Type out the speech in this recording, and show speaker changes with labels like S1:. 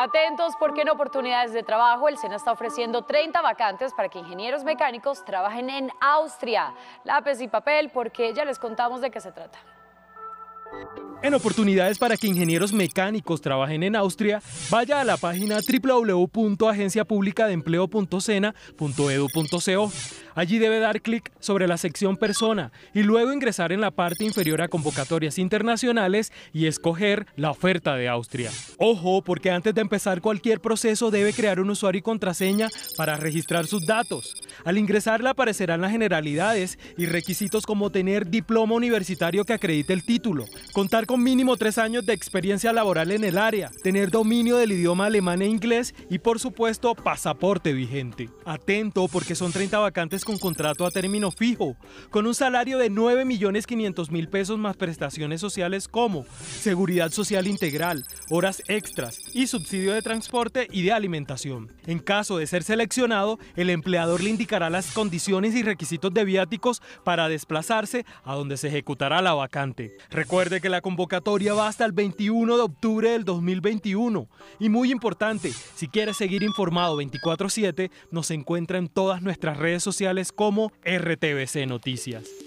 S1: Atentos porque en oportunidades de trabajo el SENA está ofreciendo 30 vacantes para que ingenieros mecánicos trabajen en Austria. Lápiz y papel porque ya les contamos de qué se trata.
S2: En oportunidades para que ingenieros mecánicos trabajen en Austria, vaya a la página www.agenciapublicadeempleo.sena.edu.co. Allí debe dar clic sobre la sección Persona y luego ingresar en la parte inferior a Convocatorias Internacionales y escoger la oferta de Austria. Ojo, porque antes de empezar cualquier proceso debe crear un usuario y contraseña para registrar sus datos. Al ingresar le aparecerán las generalidades y requisitos como tener diploma universitario que acredite el título, contar con mínimo tres años de experiencia laboral en el área, tener dominio del idioma alemán e inglés y por supuesto pasaporte vigente. Atento porque son 30 vacantes con contrato a término fijo, con un salario de 9.500.000 pesos más prestaciones sociales como seguridad social integral, horas extras y subsidio de transporte y de alimentación. En caso de ser seleccionado, el empleador le indicará las condiciones y requisitos de viáticos para desplazarse a donde se ejecutará la vacante. Recuerde que la convocatoria va hasta el 21 de octubre del 2021 y muy importante, si quiere seguir informado 24/7, nos encuentra en todas nuestras redes sociales como RTBC Noticias.